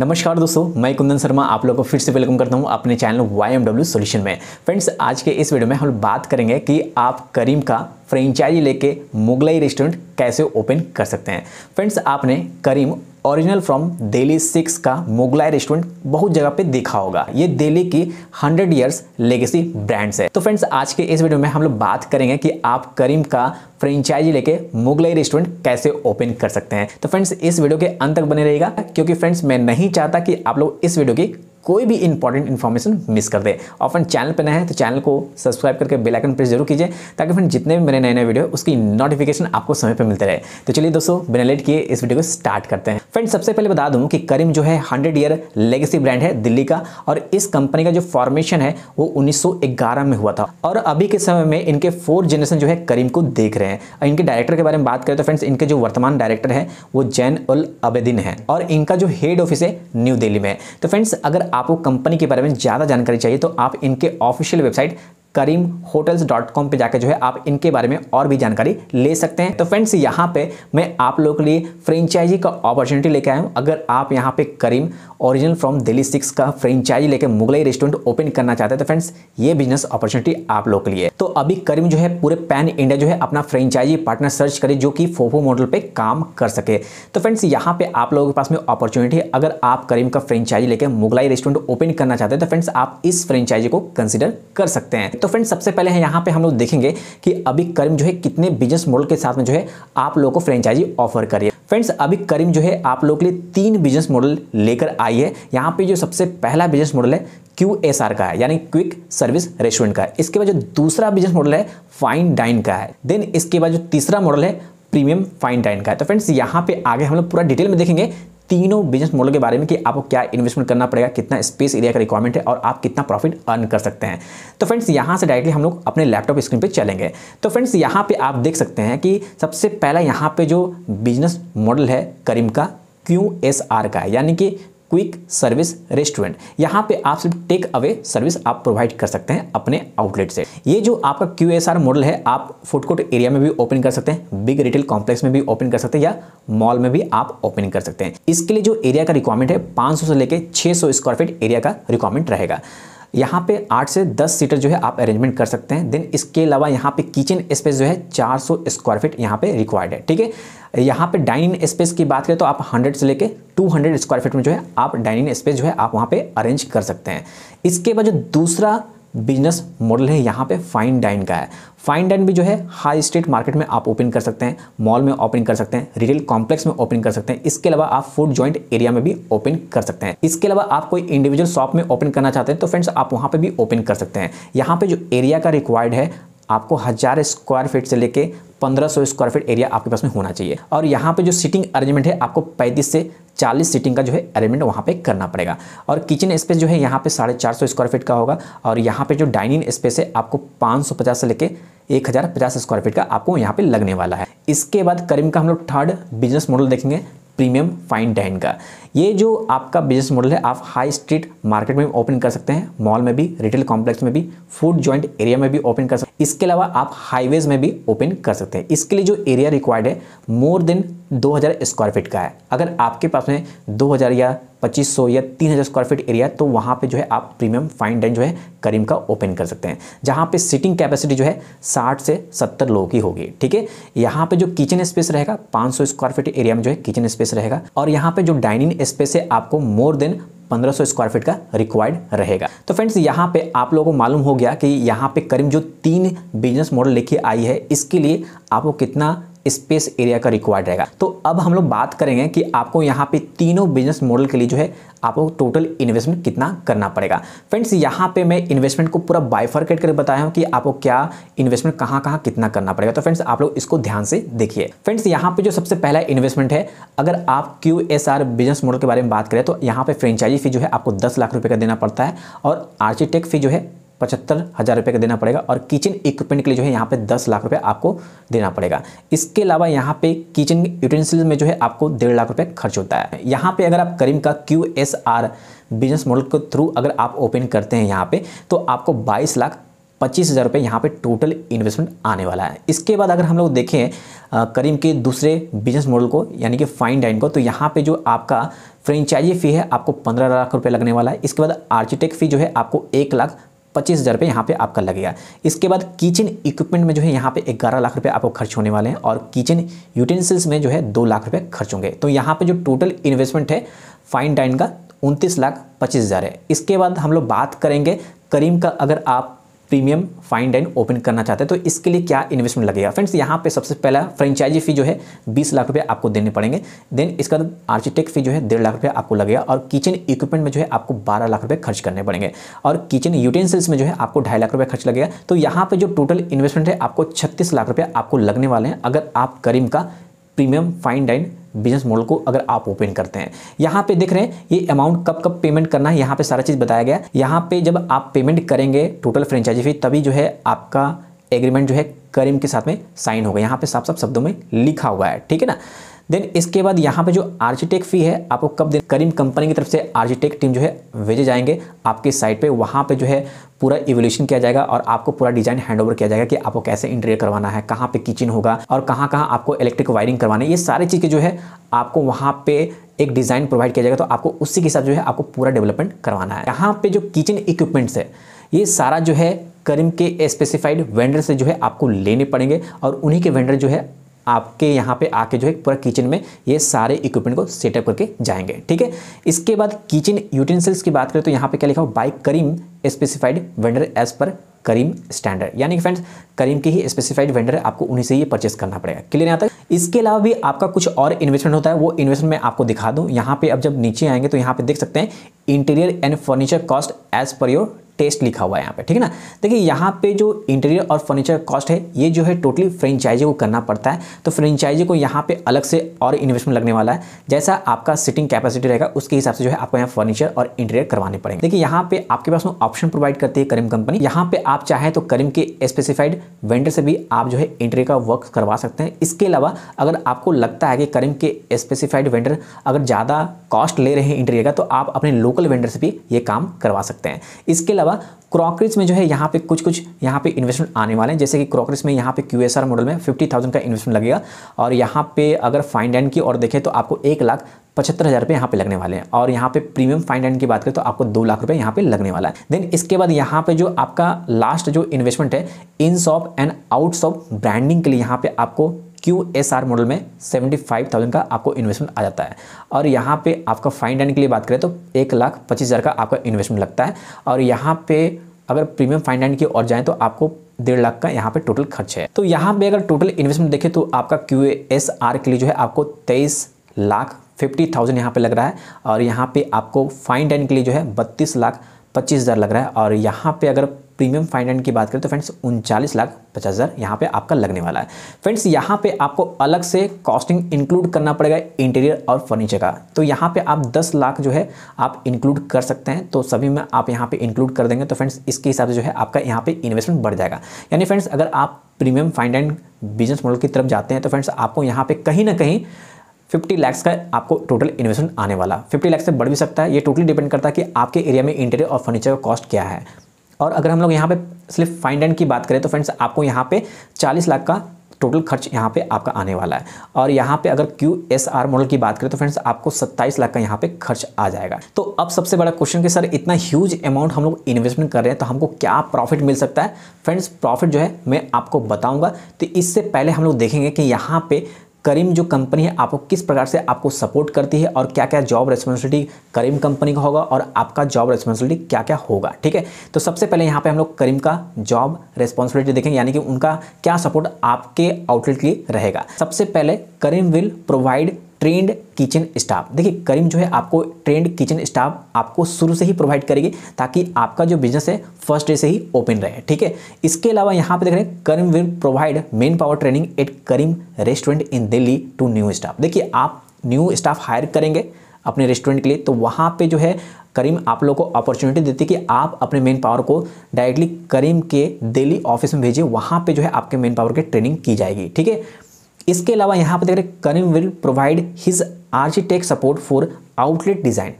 नमस्कार दोस्तों मैं कुंदन शर्मा आप लोगों को फिर से वेलकम करता हूं अपने channel Y M W solution में फ्रेंड्स आज के इस वीडियो में हम बात करेंगे कि आप करीम का फ्रेंचाइजी लेके मुगलाई रेस्टोरेंट कैसे ओपन कर सकते हैं फ्रेंड्स आपने Karim original from Delhi six का मुगलाई रेस्टोरेंट बहुत जगह पे देखा होगा ये दिल्ली की 100 इयर्स लेगेसी ब्रांड्स है तो फ्रेंड्स आज के इस वीडियो में हम लोग बात करेंगे कि आप करीम का फ्रेंचाइजी लेके मुगलाई रेस्टोरेंट कैसे ओपन कर सकते हैं तो फ्रेंड्स इस वीडियो के अंत तक बने रहेगा क्योंकि फ्रेंड्स मैं नहीं चाहता कि आप लोग इस वीडियो की कोई भी इंपॉर्टेंट इन्फॉर्मेशन मिस कर दे और फ्रेंड चैनल पर नए हैं तो चैनल को सब्सक्राइब करके बेल आइकन प्रेस जरूर कीजिए ताकि फ्रेंड जितने भी मेरे नए नए वीडियो उसकी नोटिफिकेशन आपको समय पर मिलते रहे तो चलिए दोस्तों बिना लेट किए इस वीडियो को स्टार्ट करते हैं फ्रेंड्स सबसे पहले बता दूं कि करीम जो है हंड्रेड ईयर लेगेसी ब्रांड है दिल्ली का और इस कंपनी का जो फॉर्मेशन है वो 1911 में हुआ था और अभी के समय में इनके फोर जनरेशन जो है करीम को देख रहे हैं और इनके डायरेक्टर के बारे में बात करें तो फ्रेंड्स इनके जो वर्तमान डायरेक्टर हैं वो जैन उल अबेदीन है और इनका जो हेड ऑफिस है न्यू दिल्ली में है तो फ्रेंड्स अगर आपको कंपनी के बारे में ज़्यादा जानकारी चाहिए तो आप इनके official website Karim hotels dot com पर जाकर जो है आप इनके बारे में और भी जानकारी ले सकते हैं तो फ्रेंड्स यहाँ पे मैं आप लोगों के लिए फ्रेंचाइजी का अपॉर्चुनिटी लेकर आया हूँ अगर आप यहाँ पे Karim original from Delhi six का फ्रेंचाइजी लेकर मुगलई रेस्टोरेंट ओपन करना चाहते हैं तो फ्रेंड्स ये बिजनेस अपॉर्चुनिटी आप लोग के लिए तो अभी करीम जो है पूरे पैन इंडिया जो है अपना फ्रेंचाइजी पार्टनर सर्च करे जो कि फोफो मॉडल पर काम कर सके तो फ्रेंड्स यहाँ पे आप लोगों के पास में अपॉर्चुनिटी है अगर आप करीम का फ्रेंचाइजी लेकर मुगलाई रेस्टोरेंट ओपन करना चाहते हैं तो फ्रेंड्स आप इस फ्रेंचाइजी को कंसिडर कर सकते हैं तो फ्रेंड सबसे पहले है यहाँ पे हम लोग देखेंगे कि अभी करीम जो है कितने बिजनेस मॉडल के साथ में जो है आप लोगों को फ्रेंचाइजी ऑफर करिए फ्रेंड्स अभी करीम जो है आप लोगों के लिए तीन बिजनेस मॉडल लेकर आई है यहाँ पे जो सबसे पहला बिजनेस मॉडल है क्यू एस आर का है यानी क्विक सर्विस रेस्टोरेंट का है इसके बाद जो दूसरा बिजनेस मॉडल है फाइन डाइन का है देन इसके बाद जो तीसरा मॉडल है प्रीमियम फाइन डाइन का है तो फ्रेंड्स यहाँ पे आगे हम लोग पूरा डिटेल में देखेंगे तीनों बिजनेस मॉडल के बारे में कि आपको क्या इन्वेस्टमेंट करना पड़ेगा कितना स्पेस एरिया का रिक्वायरमेंट है और आप कितना प्रॉफिट अर्न कर सकते हैं तो फ्रेंड्स यहाँ से डायरेक्टली हम लोग अपने लैपटॉप स्क्रीन पर चलेंगे तो फ्रेंड्स यहाँ पर आप देख सकते हैं कि सबसे पहला यहाँ पर जो बिजनेस मॉडल है करीम का क्यू एस आर का यानी कि क्विक सर्विस रेस्टोरेंट यहाँ पे आप सिर्फ टेक अवे सर्विस आप प्रोवाइड कर सकते हैं अपने आउटलेट से ये जो आपका क्यू मॉडल है आप फूड कोर्ट एरिया में भी ओपन कर सकते हैं बिग रिटेल कॉम्प्लेक्स में भी ओपन कर सकते हैं या मॉल में भी आप ओपन कर सकते हैं इसके लिए जो एरिया का रिक्वायरमेंट है सौ से लेकर सौ स्क्वायर फीट एरिया का रिक्वायरमेंट रहेगा यहाँ पे आठ से दस सीटर जो है आप अरेंजमेंट कर सकते हैं देन इसके अलावा यहाँ पे किचन स्पेस जो है 400 स्क्वायर फीट यहाँ पे रिक्वायर्ड है ठीक है यहाँ पे डाइनिंग स्पेस की बात करें तो आप 100 से लेके 200 स्क्वायर फीट में जो है आप डाइनिंग स्पेस जो है आप वहाँ पे अरेंज कर सकते हैं इसके बाद जो दूसरा बिजनेस मॉडल है यहाँ पे फाइन डाइन का है फाइन डाइन भी जो है हाई स्ट्रीट मार्केट में आप ओपन कर सकते हैं मॉल में ओपन कर सकते हैं रिटेल कॉम्प्लेक्स में ओपन कर सकते हैं इसके अलावा आप फूड जॉइंट एरिया में भी ओपन कर सकते हैं इसके अलावा आप कोई इंडिविजुअल शॉप में ओपन करना चाहते हैं तो फ्रेंड्स आप वहाँ पर भी ओपन कर सकते हैं यहाँ पर जो एरिया का रिक्वायर्ड है आपको हज़ार स्क्वायर फीट से लेके 1500 स्क्वायर फीट एरिया आपके पास में होना चाहिए और यहाँ पे जो सिटिंग अरेंजमेंट है आपको 35 से चालीस सीटिंग का जो है अरेंजमेंट वहाँ पे करना पड़ेगा और किचन स्पेस जो है यहाँ पे साढ़े चार सौ स्क्वायर फीट का होगा और यहाँ पे जो डाइनिंग स्पेस है आपको पाँच सौ पचास से लेके एक हज़ार पचास स्क्वायर फीट का आपको यहाँ पे लगने वाला है इसके बाद करीम का हम लोग थर्ड बिजनेस मॉडल देखेंगे प्रीमियम फाइन डाइन का ये जो आपका बिजनेस मॉडल है आप हाई स्ट्रीट मार्केट में ओपन कर सकते हैं मॉल में भी रिटेल कॉम्प्लेक्स में भी फूड जॉइंट एरिया में भी ओपन कर सकते हैं इसके अलावा आप हाईवेज में भी ओपन कर सकते हैं इसके लिए जो एरिया रिक्वायर्ड है मोर देन 2000 स्क्वायर फीट का है अगर आपके पास आपने 2000 या 2500 या 3000 स्क्वायर फीट एरिया तो वहाँ पे जो है आप प्रीमियम फाइन डाइन जो है करीम का ओपन कर सकते हैं जहाँ पे सीटिंग कैपेसिटी जो है 60 से 70 लोगों की होगी ठीक है यहाँ पे जो किचन स्पेस रहेगा 500 स्क्वायर फीट एरिया में जो है किचन स्पेस रहेगा और यहाँ पे जो डाइनिंग स्पेस है आपको मोर देन 1500 स्क्वायर फीट का रिक्वायर्ड रहेगा तो फ्रेंड्स यहाँ पे आप लोगों को मालूम हो गया कि यहाँ पे करीम जो तीन बिजनेस मॉडल लेके आई है इसके लिए आपको कितना स्पेस एरिया का रिक्वायर्ड रहेगा तो अब हम लोग बात करेंगे कि आपको यहाँ पे तीनों बिजनेस मॉडल के लिए जो है आपको टोटल इन्वेस्टमेंट कितना करना पड़ेगा फ्रेंड्स यहाँ पे मैं इन्वेस्टमेंट को पूरा बाइफर्केट करके बताया हूँ कि आपको क्या इन्वेस्टमेंट कहाँ कहाँ कितना करना पड़ेगा तो फ्रेंड्स आप लोग इसको ध्यान से देखिए फ्रेंड्स यहाँ पे जो सबसे पहला इन्वेस्टमेंट है अगर आप क्यू बिजनेस मॉडल के बारे में बात करें तो यहाँ पे फ्रेंचाइजी फी जो है आपको दस लाख रुपये का देना पड़ता है और आर्किटेक्ट फी जो है पचहत्तर हज़ार रुपये का देना पड़ेगा और किचन इक्विपमेंट के लिए जो है यहाँ पे दस लाख रुपये आपको देना पड़ेगा इसके अलावा यहाँ पे किचन यूटेंसिल में जो है आपको डेढ़ लाख रुपये खर्च होता है यहाँ पे अगर आप करीम का Q S R business model के थ्रू अगर आप ओपन करते हैं यहाँ पर तो आपको बाईस लाख पच्चीस हज़ार रुपये यहाँ पर टोटल इन्वेस्टमेंट आने वाला है इसके बाद अगर हम लोग देखें करीम के दूसरे बिजनेस मॉडल को यानी कि फाइन डाइन को तो यहाँ पे जो आपका फ्रेंचाइजी फ़ी है आपको पंद्रह लाख रुपये लगने वाला है इसके बाद आर्किटेक्ट फ़ी जो है आपको एक लाख पच्चीस हज़ार रुपये यहाँ पर आपका लगेगा इसके बाद किचन इक्विपमेंट में जो है यहाँ पे ग्यारह लाख रुपये आपको खर्च होने वाले हैं और किचन यूटेंसिल्स में जो है दो लाख रुपये खर्च होंगे तो यहाँ पे जो टोटल इन्वेस्टमेंट है फाइन डाइन का उनतीस लाख पच्चीस हज़ार है इसके बाद हम लोग बात करेंगे करीम का अगर आप प्रीमियम फाइंड एंड ओपन करना चाहते हैं तो इसके लिए क्या इन्वेस्टमेंट लगेगा फ्रेंड्स यहाँ पे सबसे पहला फ्रेंचाइजी फी जो है बीस लाख रुपये आपको देने पड़ेंगे देन इसका आर्किटेक्ट फी जो है डेढ़ लाख रुपये आपको लगेगा और किचन इक्विपमेंट में जो है आपको बारह लाख रुपये खर्च करने पड़ेंगे और किचन यूटेंसिल्स में जो है आपको ढाई लाख रुपये खर्च लगेगा तो यहाँ पर जो टोटल इन्वेस्टमेंट है आपको छत्तीस लाख रुपये आपको लगने वाले हैं अगर आप करीम का premium fine dine business model को अगर आप ओपन करते हैं यहाँ पे देख रहे हैं ये अमाउंट कब कब पेमेंट करना है यहाँ पे सारा चीज़ बताया गया यहाँ पे जब आप पेमेंट करेंगे टोटल फ्रेंचाइजी फी तभी जो है आपका एग्रीमेंट जो है करीम के साथ में साइन होगा यहाँ पे साफ साफ शब्दों में लिखा हुआ है ठीक है ना देन इसके बाद यहाँ पे जो आर्किटेक्ट फ़ी है आपको कब देन करीम कंपनी की तरफ से आर्किटेक्ट टीम जो है भेजे जाएंगे आपके साइट पे वहाँ पे जो है पूरा इवोल्यूशन किया जाएगा और आपको पूरा डिज़ाइन हैंडओवर किया जाएगा कि आपको कैसे इंटीरियर करवाना है कहाँ पे किचन होगा और कहाँ कहाँ आपको इलेक्ट्रिक वायरिंग करवाना है ये सारी चीज़ें जो है आपको वहाँ पे एक डिज़ाइन प्रोवाइड किया जाएगा तो आपको उसी के हिसाब जो है आपको पूरा डेवलपमेंट करवाना है यहाँ पे जो किचन इक्विपमेंट्स है ये सारा जो है करीम के स्पेसिफाइड वेंडर से जो है आपको लेने पड़ेंगे और उन्हीं के वेंडर जो है आपके यहाँ पे आके जो है पूरा किचन में ये सारे इक्विपमेंट को सेटअप करके जाएंगे ठीक है इसके बाद किचन यूटेंसिल्स की बात करें तो यहाँ पे क्या लिखा हो by Karim specified vendor as per Karim standard यानी कि फ्रेंड्स करीम के ही स्पेसिफाइड वेंडर है आपको उन्हीं से ही परचेस करना पड़ेगा क्लियर यहाँ तक इसके अलावा भी आपका कुछ और इन्वेस्टमेंट होता है वो इन्वेस्टमेंट मैं आपको दिखा दूँ यहाँ पे अब जब नीचे आएंगे तो यहाँ पे देख सकते हैं interior and furniture cost as per your taste लिखा हुआ है यहाँ पे ठीक है ना देखिए यहाँ पे जो इंटीरियर और फर्नीचर कॉस्ट है ये जो है टोटली फ्रेंचाइजी को करना पड़ता है तो फ्रेंचाइजी को यहाँ पे अलग से और इन्वेस्टमेंट लगने वाला है जैसा आपका सिटिंग कैपेसिटी रहेगा उसके हिसाब से जो है आपको यहाँ फर्नीचर और इंटीरियर करवाने पड़ेंगे देखिए यहाँ पे आपके पास ऑप्शन प्रोवाइड करती है करीम कंपनी यहाँ पे आप चाहें तो करीम के स्पेसिफाइड वेंडर से भी आप जो है इंटीरियर का वर्क करवा सकते हैं इसके अलावा अगर आपको लगता है कि करीम के स्पेसिफाइड वेंडर अगर ज़्यादा कॉस्ट ले रहे हैं इंटीरियर का तो आप अपने लोकल वेंडर से भी ये काम करवा सकते हैं इसके अलावा अलावा क्रॉकरीज में जो है यहाँ पे कुछ कुछ यहाँ पे इन्वेस्टमेंट आने वाले हैं जैसे कि क्रॉकरीज में यहाँ पे क्यू मॉडल में फिफ्टी थाउजेंड का इन्वेस्टमेंट लगेगा और यहाँ पे अगर फाइन एंड की और देखें तो आपको एक लाख पचहत्तर हज़ार रुपये यहाँ पे लगने वाले हैं और यहाँ पे प्रीमियम फाइन एंड की बात करें तो आपको दो लाख रुपये यहाँ पे लगने वाला है देन इसके बाद यहाँ पे जो आपका लास्ट जो इन्वेस्टमेंट है in shop and out shop branding के लिए यहाँ पे आपको क्यू एस आर मॉडल में सेवेंटी फाइव थाउजेंड का आपको इन्वेस्टमेंट आ जाता है और यहाँ पे आपका फाइन एंड के लिए बात करें तो एक लाख पच्चीस हज़ार का आपका इन्वेस्टमेंट लगता है और यहाँ पे अगर प्रीमियम फाइन एंड की ओर जाएं तो आपको डेढ़ लाख का यहाँ पे टोटल खर्च है तो यहाँ पे अगर टोटल इन्वेस्टमेंट देखें तो आपका क्यू एस आर के लिए जो है आपको तेईस लाख फिफ्टी थाउजेंड यहाँ पर लग रहा है और यहाँ पर आपको फाइन डाइन के लिए जो है बत्तीस लाख पच्चीस हज़ार लग रहा है और यहाँ पे अगर प्रीमियम फाइनेंड की बात करें तो फ्रेंड्स उनचालीस लाख पचास हज़ार यहाँ पर आपका लगने वाला है फ्रेंड्स यहाँ पे आपको अलग से कॉस्टिंग इंक्लूड करना पड़ेगा इंटीरियर और फर्नीचर का तो यहाँ पे आप 10 लाख जो है आप इंक्लूड कर सकते हैं तो सभी में आप यहाँ पे इंक्लूड कर देंगे तो फ्रेंड्स इसके हिसाब से जो है आपका यहाँ पे इन्वेस्टमेंट बढ़ जाएगा यानी फ्रेंड्स अगर आप premium find and business model की तरफ जाते हैं तो फ्रेंड्स आपको यहाँ पर कहीं ना कहीं फिफ्टी लैक्स का आपको टोटल इन्वेस्टमेंट आने वाला फिफ्टी लैक्स से बढ़ भी सकता है ये टोटली डिपेंड करता है कि आपके एरिया में इंटीरियर और फर्नीचर का कॉस्ट क्या है और अगर हम लोग यहाँ पे सिर्फ फाइंड एंड की बात करें तो फ्रेंड्स आपको यहाँ पे 40 लाख का टोटल खर्च यहाँ पे आपका आने वाला है और यहाँ पे अगर क्यू एस आर मॉडल की बात करें तो फ्रेंड्स आपको 27 लाख का यहाँ पे खर्च आ जाएगा तो अब सबसे बड़ा क्वेश्चन कि सर इतना ह्यूज अमाउंट हम लोग इन्वेस्टमेंट कर रहे हैं तो हमको क्या प्रॉफिट मिल सकता है फ्रेंड्स प्रॉफिट जो है मैं आपको बताऊँगा तो इससे पहले हम लोग देखेंगे कि यहाँ पे करीम जो कंपनी है आपको किस प्रकार से आपको सपोर्ट करती है और क्या क्या जॉब रेस्पॉन्सिबिलिटी करीम कंपनी का होगा और आपका जॉब रेस्पॉन्सिबिलिटी क्या क्या होगा ठीक है तो सबसे पहले यहाँ पे हम लोग करीम का जॉब रेस्पॉन्सिबिलिटी देखेंगे यानी कि उनका क्या सपोर्ट आपके आउटलेट के लिए रहेगा सबसे पहले Karim will provide trained kitchen staff देखिए करीम जो है आपको ट्रेंड किचन स्टाफ आपको शुरू से ही प्रोवाइड करेगी ताकि आपका जो बिजनेस है फर्स्ट डे से ही ओपन रहे ठीक है इसके अलावा यहाँ पे देख रहे हैं Karim will provide manpower training at Karim restaurant in Delhi to new staff देखिए आप न्यू स्टाफ हायर करेंगे अपने रेस्टोरेंट के लिए तो वहाँ पर जो है करीम आप लोग को अपॉर्चुनिटी देती है कि आप अपने मेन पावर को डायरेक्टली करीम के दिल्ली ऑफिस में भेजिए वहाँ पर जो है आपके मेन पावर की ट्रेनिंग की जाएगी ठीक है इसके अलावा यहाँ पर देख रहे Karim will provide his architect support for outlet design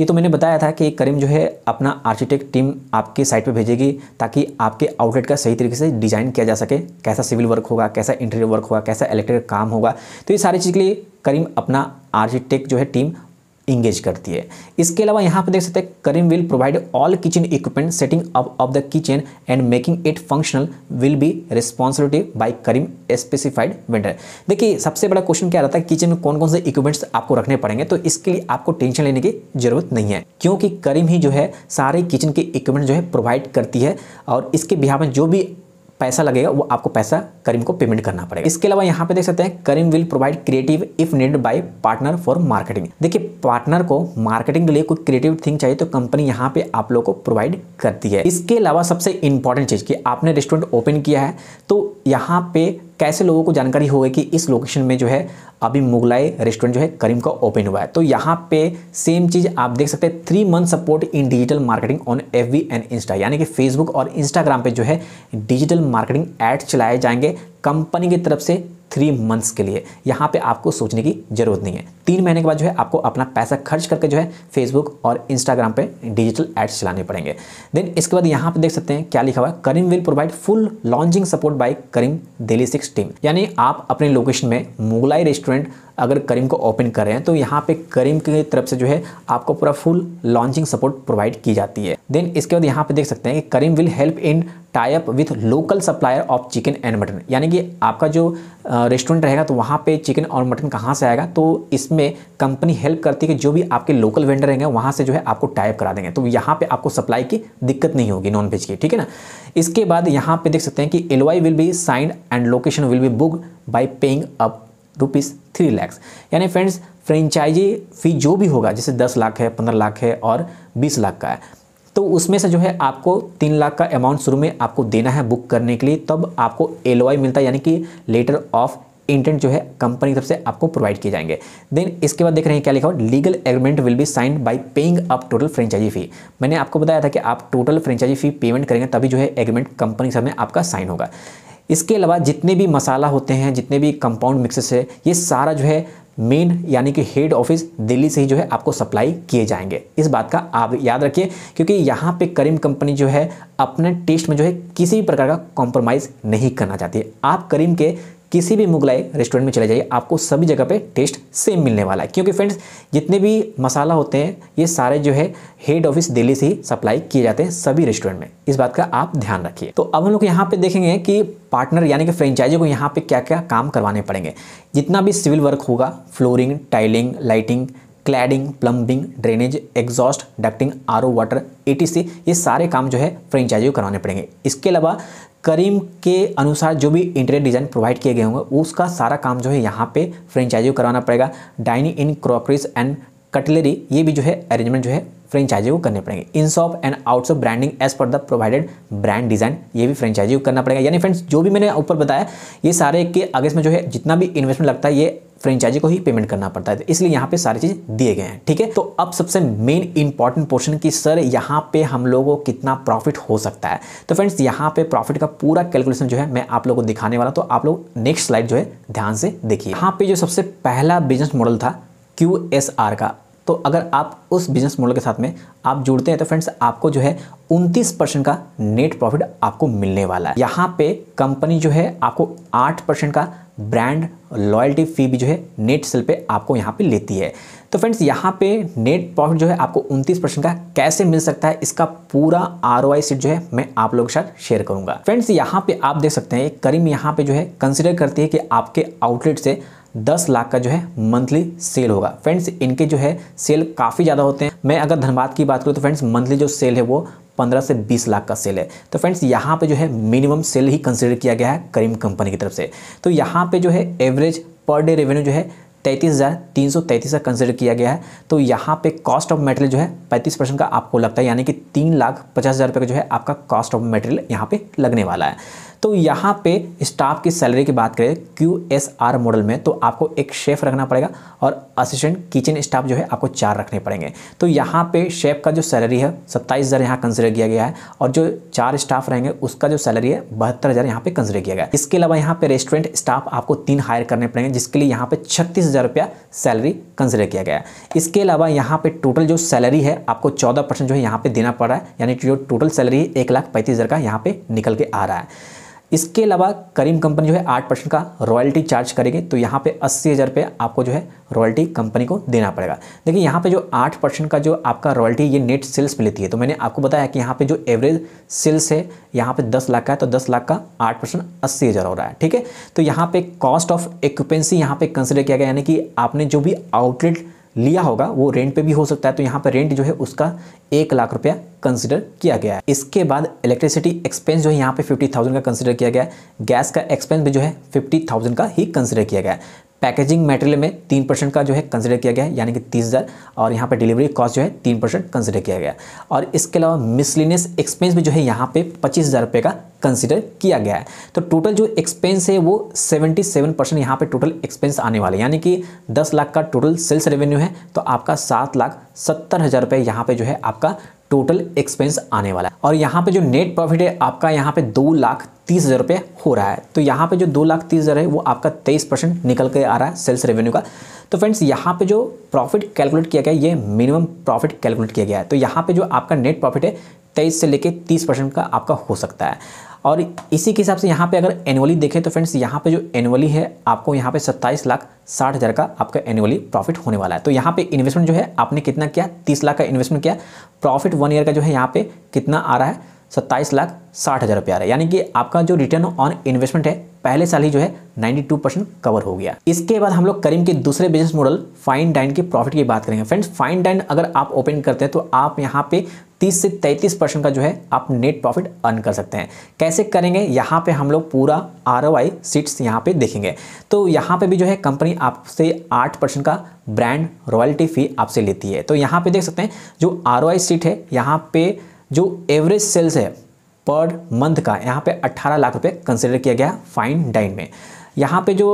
ये तो मैंने बताया था कि करीम जो है अपना आर्किटेक्ट टीम आपके साइट पे भेजेगी ताकि आपके आउटलेट का सही तरीके से डिज़ाइन किया जा सके कैसा सिविल वर्क होगा कैसा इंटीरियर वर्क होगा कैसा इलेक्ट्रिक काम होगा तो ये सारी चीज़ के लिए करीम अपना आर्किटेक्ट जो है टीम इंगेज करती है इसके अलावा यहाँ पे देख सकते हैं Karim will provide all kitchen equipment setting up of the kitchen and making it functional will be responsibility by Karim specified vendor देखिए सबसे बड़ा क्वेश्चन क्या रहता है किचन में कौन कौन से इक्विपमेंट्स आपको रखने पड़ेंगे तो इसके लिए आपको टेंशन लेने की जरूरत नहीं है क्योंकि करीम ही जो है सारे किचन के इक्विपमेंट जो है प्रोवाइड करती है और इसके बिहार में जो भी पैसा लगेगा वो आपको पैसा करीम को पेमेंट करना पड़ेगा इसके अलावा यहाँ पे देख सकते हैं Karim will provide creative if need by partner for marketing देखिए पार्टनर को मार्केटिंग के लिए कोई क्रिएटिव थिंग चाहिए तो कंपनी यहाँ पे आप लोग को प्रोवाइड करती है इसके अलावा सबसे इंपॉर्टेंट चीज़ कि आपने रेस्टोरेंट ओपन किया है तो यहाँ पे कैसे लोगों को जानकारी होगी कि इस लोकेशन में जो है अभी मुगलाई रेस्टोरेंट जो है करीम का ओपन हुआ है तो यहाँ पे सेम चीज़ आप देख सकते हैं three month support in digital marketing on F V and Insta यानी कि फेसबुक और इंस्टाग्राम पे जो है डिजिटल मार्केटिंग एड चलाए जाएंगे कंपनी की तरफ से थ्री मंथ्स के लिए यहाँ पे आपको सोचने की जरूरत नहीं है तीन महीने के बाद जो है आपको अपना पैसा खर्च करके जो है फेसबुक और इंस्टाग्राम पे डिजिटल एड्स चलाने पड़ेंगे देन इसके बाद यहाँ पे देख सकते हैं क्या लिखा हुआ है Karim will provide full launching support by Karim Delhi six team यानी आप अपने लोकेशन में मुगलाई रेस्टोरेंट अगर करीम को ओपन कर रहे हैं तो यहाँ पे करीम की तरफ से जो है आपको पूरा फुल लॉन्चिंग सपोर्ट प्रोवाइड की जाती है देन इसके बाद यहाँ पे देख सकते हैं कि Karim will help in type with local supplier of chicken and mutton यानी कि आपका जो रेस्टोरेंट रहेगा तो वहाँ पे चिकन और मटन कहाँ से आएगा तो इसमें कंपनी हेल्प करती है कि जो भी आपके लोकल वेंडर रहेंगे वहाँ से जो है आपको टाइप करा देंगे तो यहाँ पे आपको सप्लाई की दिक्कत नहीं होगी नॉन वेज की ठीक है ना इसके बाद यहाँ पे देख सकते हैं कि LY will be signed and location will be book by paying up rupees three lakhs यानी फ्रेंड्स फ्रेंचाइजी फ़ी जो भी होगा जैसे दस लाख है पंद्रह लाख है और बीस लाख का है तो उसमें से जो है आपको तीन लाख का अमाउंट शुरू में आपको देना है बुक करने के लिए तब आपको एल मिलता है यानी कि लेटर ऑफ इंटेंट जो है कंपनी की तरफ से आपको प्रोवाइड किए जाएंगे देन इसके बाद देख रहे हैं क्या लिखा हुआ legal agreement will be signed by paying up total franchisee fee मैंने आपको बताया था कि आप टोटल फ्रेंचाइजी फी पेमेंट करेंगे तभी जो है एग्रीमेंट कंपनी के में आपका साइन होगा इसके अलावा जितने भी मसाला होते हैं जितने भी कंपाउंड मिक्सेस है ये सारा जो है मेन यानी कि हेड ऑफिस दिल्ली से ही जो है आपको सप्लाई किए जाएंगे इस बात का आप याद रखिए क्योंकि यहाँ पे करीम कंपनी जो है अपने टेस्ट में जो है किसी भी प्रकार का कॉम्प्रोमाइज़ नहीं करना चाहती आप करीम के किसी भी मुगलाई रेस्टोरेंट में चले जाइए आपको सभी जगह पे टेस्ट सेम मिलने वाला है क्योंकि फ्रेंड्स जितने भी मसाला होते हैं ये सारे जो है हेड ऑफिस दिल्ली से ही सप्लाई किए जाते हैं सभी रेस्टोरेंट में इस बात का आप ध्यान रखिए तो अब हम लोग यहाँ पे देखेंगे कि पार्टनर यानी कि फ्रेंचाइजी को यहाँ पे क्या क्या काम करवाने पड़ेंगे जितना भी सिविल वर्क होगा flooring tiling lighting cladding plumbing drainage exhaust ducting or water a ये सारे काम जो है फ्रेंचाइजी को करवाने पड़ेंगे इसके अलावा करीम के अनुसार जो भी इंटीरियर डिज़ाइन प्रोवाइड किए गए होंगे उसका सारा काम जो है यहाँ पे फ्रेंचाइजी को करवाना पड़ेगा dining in crockeries and cutlery ये भी जो है अरेंजमेंट जो है फ्रेंचाइजी को करने पड़ेंगे in shop and out shop branding as per the provided brand design ये भी फ्रेंचाइजी को करना पड़ेगा यानी फ्रेंड्स जो भी मैंने ऊपर बताया ये सारे के अगस्त में जो है जितना भी इन्वेस्टमेंट लगता है ये फ्रेंचाइजी को ही पेमेंट करना पड़ता है इसलिए यहाँ पे सारी चीज़ दिए गए हैं ठीक है तो अब सबसे मेन इंपॉर्टेंट पोर्शन कि सर यहाँ पे हम लोगों को कितना प्रॉफिट हो सकता है तो फ्रेंड्स यहाँ पे प्रॉफिट का पूरा कैलकुलेशन जो है मैं आप लोगों को दिखाने वाला तो आप लोग नेक्स्ट स्लाइड जो है ध्यान से देखिए यहाँ पे जो सबसे पहला बिजनेस मॉडल था क्यू का तो अगर आप उस बिजनेस मॉडल के साथ में आप जुड़ते हैं तो फ्रेंड्स आपको जो है 29 परसेंट का नेट प्रॉफिट आपको मिलने वाला है यहाँ पे कंपनी जो है आपको 8 परसेंट का ब्रांड लॉयल्टी फी भी जो है नेट सेल पे आपको यहाँ पे लेती है तो फ्रेंड्स यहाँ पे नेट प्रॉफिट जो है आपको 29 परसेंट का कैसे मिल सकता है इसका पूरा आर ओ सीट जो है मैं आप लोगों के साथ शेयर करूंगा फ्रेंड्स यहाँ पे आप देख सकते हैं करीम यहाँ पे जो है कंसिडर करती है कि आपके आउटलेट से दस लाख का जो है मंथली सेल होगा फ्रेंड्स इनके जो है सेल काफ़ी ज़्यादा होते हैं मैं अगर धनबाद की बात करूँ तो फ्रेंड्स मंथली जो सेल है वो पंद्रह से बीस लाख का सेल है तो फ्रेंड्स यहाँ पे जो है मिनिमम सेल ही कंसिडर किया गया है करीम कंपनी की तरफ से तो यहाँ पे जो है एवरेज पर डे रेवेन्यू जो है तैंतीस हज़ार तीन सौ तैंतीस का कंसिडर किया गया है तो यहाँ पे कॉस्ट ऑफ मटेरियल जो है पैंतीस परसेंट का आपको लगता है यानी कि तीन लाख पचास हज़ार रुपये का जो है आपका कॉस्ट ऑफ मटेरियल यहाँ पे लगने वाला है तो यहाँ पे स्टाफ की सैलरी की बात करें क्यू एस आर मॉडल में तो आपको एक शेफ़ रखना पड़ेगा और असिस्टेंट किचन स्टाफ जो है आपको चार रखने पड़ेंगे तो यहाँ पे शेफ़ का जो सैलरी है सत्ताईस हज़ार यहाँ कंसिडर किया गया है और जो चार स्टाफ रहेंगे उसका जो सैलरी है बहत्तर हज़ार यहाँ पर कंसिडर किया गया है इसके अलावा यहाँ पर रेस्टोरेंट स्टाफ आपको तीन हायर करने पड़ेंगे जिसके लिए यहाँ पर छत्तीस हज़ार रुपया सैलरी कंसिडर किया गया है इसके अलावा यहाँ पर टोटल जो सैलरी है आपको चौदह परसेंट जो है यहाँ पर देना पड़ रहा है यानी जो टोटल सैलरी है एक लाख पैंतीस हज़ार का यहाँ पर निकल के आ रहा है इसके अलावा करीम कंपनी जो है आठ परसेंट का रॉयल्टी चार्ज करेगी तो यहाँ पे अस्सी हज़ार रुपये आपको जो है रॉयल्टी कंपनी को देना पड़ेगा देखिए यहाँ पे जो आठ परसेंट का जो आपका रॉयल्टी ये नेट सेल्स में लेती है तो मैंने आपको बताया कि यहाँ पे जो एवरेज सेल्स है यहाँ पे दस लाख का है तो दस लाख का आठ परसेंट अस्सी हज़ार हो रहा है ठीक है तो यहाँ पर कॉस्ट ऑफ एक्यूपेंसी यहाँ पर कंसिडर किया गया यानी कि आपने जो भी आउटलेट लिया होगा वो रेंट पे भी हो सकता है तो यहाँ पर रेंट जो है उसका एक लाख रुपया कंसिडर किया गया है इसके बाद इलेक्ट्रिसिटी एक्सपेंस जो है यहाँ पे फिफ्टी थाउजेंड का कंसिडर किया गया है गैस का एक्सपेंस भी जो है फिफ्टी थाउजेंड का ही कंसिडर किया गया है पैकेजिंग मटेरियल में तीन परसेंट का जो है कंसिडर किया गया है यानी कि तीस हज़ार और यहाँ पे डिलीवरी कॉस्ट जो है तीन परसेंट कंसिडर किया गया और इसके अलावा मिसलिनियस एक्सपेंस भी जो है यहाँ पे पच्चीस हज़ार रुपये का कंसिडर किया गया है तो टोटल जो एक्सपेंस है वो सेवेंटी सेवन परसेंट यहाँ पर टोटल एक्सपेंस आने वाले यानी कि दस लाख का टोटल सेल्स रेवेन्यू है तो आपका सात लाख सत्तर हज़ार रुपये यहाँ पर जो है आपका टोटल एक्सपेंस आने वाला है और यहाँ पे जो नेट प्रॉफिट है आपका यहाँ पे दो लाख तीस हज़ार रुपये हो रहा है तो यहाँ पे जो दो लाख तीस हज़ार है वो आपका तेईस परसेंट निकल के आ रहा है सेल्स रेवेन्यू का तो फ्रेंड्स यहाँ पे जो प्रॉफिट कैलकुलेट किया गया है ये मिनिमम प्रॉफिट कैलकुलेट किया गया है तो यहाँ पर जो आपका नेट प्रॉफिट है तेईस से लेकर तीस परसेंट का आपका हो सकता है और इसी के हिसाब से यहाँ पे अगर एनुअली देखें तो फ्रेंड्स यहाँ पे जो एनुअली है आपको यहाँ पे सत्ताईस लाख साठ हज़ार का आपका एनुअली प्रॉफिट होने वाला है तो यहाँ पे इन्वेस्टमेंट जो है आपने कितना किया तीस लाख का इन्वेस्टमेंट किया प्रॉफिट वन ईयर का जो है यहाँ पे कितना आ रहा है सत्ताईस लाख साठ हज़ार रुपया है यानी कि आपका जो रिटर्न ऑन इन्वेस्टमेंट है पहले साल ही जो है 92 परसेंट कवर हो गया इसके बाद हम लोग करीम के दूसरे बिजनेस मॉडल फाइन डाइन के प्रॉफिट की बात करेंगे फ्रेंड्स फाइन डाइन अगर आप ओपन करते हैं तो आप यहाँ पे 30 से 33 परसेंट का जो है आप नेट प्रॉफिट अर्न कर सकते हैं कैसे करेंगे यहाँ पे हम लोग पूरा आर ओ आई सीट्स यहाँ पे देखेंगे तो यहाँ पे भी जो है कंपनी आपसे आठ परसेंट का ब्रांड रॉयल्टी फ़ी आपसे लेती है तो यहाँ पे देख सकते हैं जो आर ओ आई सीट है यहाँ पे जो एवरेज सेल्स है पर मंथ का यहाँ पे 18 लाख रुपए कंसिडर किया गया फाइन डाइन में यहाँ पे जो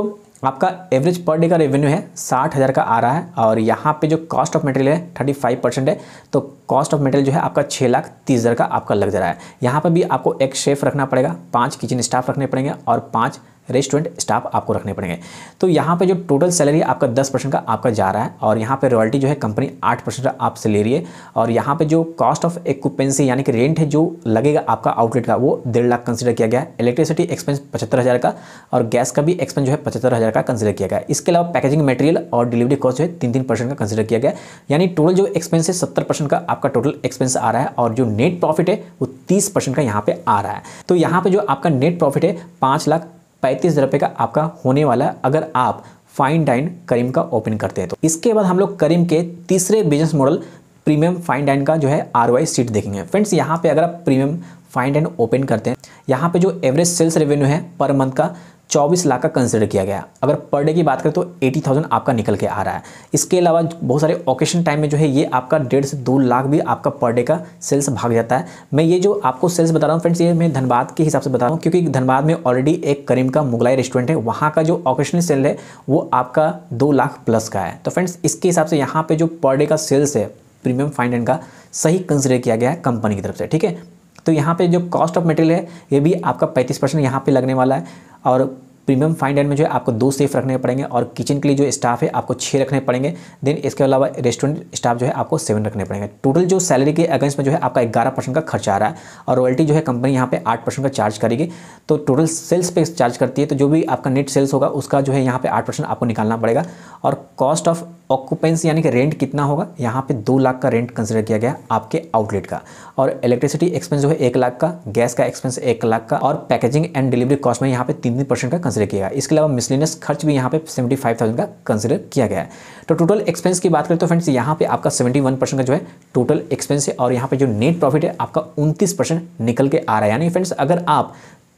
आपका एवरेज पर डे का रेवेन्यू है साठ हज़ार का आ रहा है और यहाँ पे जो कॉस्ट ऑफ मटेरियल है थर्टी फाइव परसेंट है तो कॉस्ट ऑफ मटेरियल जो है आपका छः लाख तीस हज़ार का आपका लग जा रहा है यहाँ पे भी आपको एक शेफ़ रखना पड़ेगा पांच किचन स्टाफ रखने पड़ेंगे और पाँच रेस्टोरेंट स्टाफ आपको रखने पड़ेंगे तो यहाँ पे जो टोटल सैलरी आपका 10 परसेंट का आपका जा रहा है और यहाँ पे रॉयल्टी जो है कंपनी 8 परसेंट का आपसे ले रही है और यहाँ पे जो कॉस्ट ऑफ एक्पेंसी यानी कि रेंट है जो लगेगा आपका आउटलेट का वो डेढ़ लाख कंसिडर किया गया है इलेक्ट्रिसिटी एक्सपेंस पचहत्तर हज़ार का और गैस का भी एक्सपेंस जो है पचहत्तर हज़ार का कंसिडर किया गया इसके अलावा पैकेजिंग मटेरियल और डिलीवरी कॉस्ट जो है तीन तीन परसेंट का कंसिडर किया गया यानी टोटल जो एक्सपेंस है सत्तर परसेंट का आपका टोटल एक्सपेंस आ रहा है और जो नेट प्रॉफिट है वो तीस परसेंट का यहाँ पे आ रहा है तो यहाँ पर जो आपका नेट प्रॉफिट है पाँच लाख पैंतीस रुपये का आपका होने वाला है अगर आप फाइन डाइन करीम का ओपन करते हैं तो इसके बाद हम लोग करीम के तीसरे business model premium fine dine का जो है आर सीट देखेंगे फ्रेंड्स यहाँ पे अगर आप प्रीमियम फाइन डाइन ओपन करते हैं यहाँ पे जो एवरेज सेल्स रेवेन्यू है पर मंथ का चौबीस लाख का कंसिडर किया गया अगर पर डे की बात करें तो एटी थाउजेंड आपका निकल के आ रहा है इसके अलावा बहुत सारे ओकेशन टाइम में जो है ये आपका डेढ़ से दो लाख भी आपका पर डे का सेल्स भाग जाता है मैं ये जो आपको सेल्स बता रहा हूँ फ्रेंड्स ये मैं धनबाद के हिसाब से बता रहा हूँ क्योंकि धनबाद में ऑलरेडी एक करीम का मुगलाई रेस्टोरेंट है वहाँ का जो ऑकेशनल सेल है वो आपका दो लाख प्लस का है तो फ्रेंड्स इसके हिसाब से यहाँ पर जो पर डे का सेल्स है प्रीमियम फाइनेंड का सही कंसिडर किया गया है कंपनी की तरफ से ठीक है तो यहाँ पे जो कॉस्ट ऑफ मटेरियल है ये भी आपका 35 परसेंट यहाँ पर लगने वाला है और प्रीमियम फाइन डाइन में जो है आपको दो सेफ रखने पड़ेंगे और किचन के लिए जो स्टाफ है आपको छः रखने पड़ेंगे देन इसके अलावा रेस्टोरेंट स्टाफ जो है आपको सेवन रखने पड़ेंगे टोटल जो सैलरी के अगेंस्ट में जो है आपका ग्यारह परसेंट का खर्चा आ रहा है और रॉयल्टी जो है कंपनी यहाँ पे आठ परसेंट का चार्ज करेगी तो टोटल सेल्स पे चार्ज करती है तो जो भी आपका नेट सेल्स होगा उसका जो है यहाँ पर आठ परसेंट आपको निकालना पड़ेगा और कॉस्ट ऑफ ऑक्यूपेंसी यानी कि रेंट कितना होगा यहाँ पे दो लाख का रेंट कंसिडर किया गया आपके आउटलेट का और इलेक्ट्रिसिटी एक्सपेंस जो है एक लाख का गैस का एक्सपेंस एक लाख का और पैकेजिंग एंड डिलीवरी कॉस्ट में यहाँ पे तीन तीन परसेंट का कंसिडर किया गया इसके अलावा मिसलिनियस खर्च भी यहाँ पे सेवेंटी फाइव थाउजेंड का कंसिडर किया गया तो टोटल एक्सपेंस की बात करें तो फ्रेंड्स यहाँ पे आपका सेवेंटी वन परसेंट का जो है टोटल एक्सपेंस है और यहाँ पे जो नेट प्रॉफिट है आपका उनतीस परसेंट निकल के आ रहा है यानी फ्रेंड्स अगर आप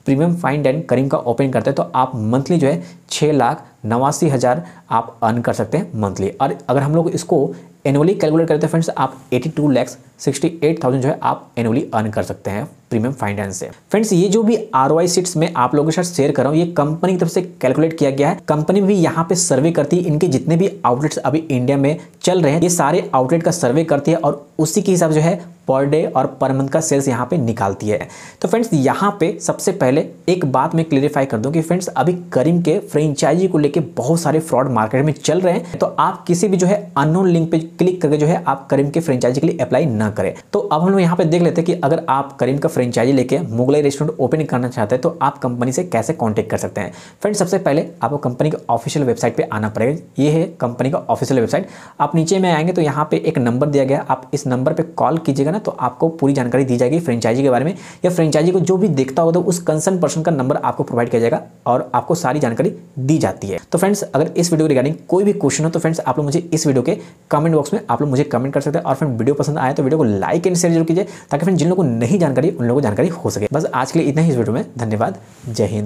प्रीमियम फाइंड एंड करिंग का ओपन करते हैं तो आप मंथली जो है छः लाख नवासी हज़ार आप अर्न कर सकते हैं मंथली और अगर हम लोग इसको एनुअली कैलकुलेट करते हैं फ्रेंड्स आप एटी टू लैक्स 68,000 जो है आप एनुअली अर्न कर सकते हैं प्रीमियम फाइनेंस से फ्रेंड्स ये जो भी आर ओ सीट्स आप लोगों के साथ शेयर कर रहा हूँ ये कंपनी की तरफ से कैलकुलेट किया गया है कंपनी भी यहाँ पे सर्वे करती है इनके जितने भी आउटलेट्स अभी इंडिया में चल रहे हैं ये सारे आउटलेट का सर्वे करती है और उसी के हिसाब जो है पर डे और पर मंथ का सेल्स यहाँ पे निकालती है तो फ्रेंड्स यहाँ पे सबसे पहले एक बात मैं क्लियरिफाई कर दूँ कि फ्रेंड्स अभी करीम के फ्रेंचाइजी को लेके बहुत सारे फ्रॉड मार्केट में चल रहे हैं तो आप किसी भी जो है अननोन लिंक पे क्लिक करके जो है आप करीम के फ्रेंचाइजी के लिए अप्लाई ना करें तो अब हम लोग यहाँ पे देख लेते हैं कि अगर आप करीम का फ्रेंचाइजी लेके मुगलई रेस्टोरेंट ओपन करना चाहते हैं तो आप कंपनी से कैसे कॉन्टैक्ट कर सकते हैं फ्रेंड सबसे पहले आपको कंपनी के ऑफिशियल वेबसाइट पर आना पड़ेगा ये है कंपनी का ऑफिशियल वेबसाइट आप नीचे में आएंगे तो यहाँ पर एक नंबर दिया गया आप इस नंबर पर कॉल कीजिएगा ना तो आपको पूरी जानकारी दी जाएगी फ्रेंचाइजी के बारे में या फ्रेंचाइजी को जो भी देखता होगा तो उस कंसर्न पर्सन का नंबर आपको प्रोवाइड किया जाएगा और आपको सारी जानकारी दी जाती है तो फ्रेंड्स अगर इस वीडियो रिगार्डिंग कोई भी क्वेश्चन हो तो फ्रेंड्स आप लोग मुझे इस वीडियो के कमेंट बॉक्स में आप लोग मुझे कमेंट कर सकते हैं और फ्रेंड वीडियो पसंद आए तो वीडियो वीडियो को लाइक एंड शेयर जरूर कीजिए ताकि फ्रेंड जिन लोगों को नहीं जानकारी उन लोगों को जानकारी हो सके बस आज के लिए इतना ही इस वीडियो में धन्यवाद जय हिंद